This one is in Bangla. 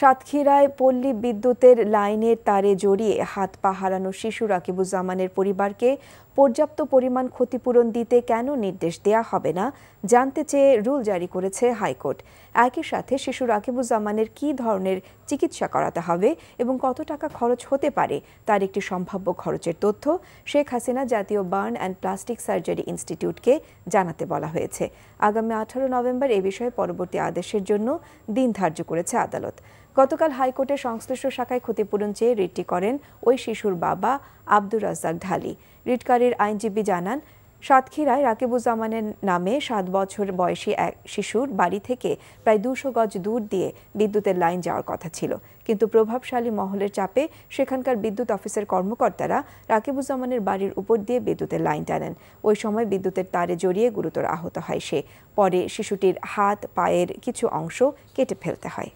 সাতক্ষীরায় পল্লী বিদ্যুতের লাইনের তারে জড়িয়ে হাত পা হারানো শিশু রাকিবুজ্জামানের পরিবারকে পর্যাপ্ত পরিমাণ ক্ষতিপূরণ দিতে কেন নির্দেশ দেয়া হবে না জানতে চেয়ে রুল জারি করেছে হাইকোর্ট একই সাথে শিশু রাকিবুজ্জামানের কী ধরনের চিকিৎসা করাতে হবে এবং কত টাকা খরচ হতে পারে তার একটি সম্ভাব্য খরচের তথ্য শেখ হাসিনা জাতীয় বার্ন অ্যান্ড প্লাস্টিক সার্জারি ইনস্টিটিউটকে জানাতে বলা হয়েছে আগামী আঠারো নভেম্বর এ বিষয়ে পরবর্তী আদেশের জন্য দিন ধার্য করেছে আদালত গতকাল হাইকোর্টের সংশ্লিষ্ট শাখায় ক্ষতিপূরণ চেয়ে রিটটি করেন ওই শিশুর বাবা আব্দুর রাজ্জাক ঢালি রিটকারীর আইনজীবী জানান সাতক্ষীরায় রাকিবুজ্জামানের নামে সাত বছর বয়সী এক শিশুর বাড়ি থেকে প্রায় দুশো গজ দূর দিয়ে বিদ্যুতের লাইন যাওয়ার কথা ছিল কিন্তু প্রভাবশালী মহলের চাপে সেখানকার বিদ্যুৎ অফিসের কর্মকর্তারা রাকিবুজ্জামানের বাড়ির উপর দিয়ে বিদ্যুতের লাইন টানেন ওই সময় বিদ্যুতের তারে জড়িয়ে গুরুতর আহত হয় সে পরে শিশুটির হাত পায়ের কিছু অংশ কেটে ফেলতে হয়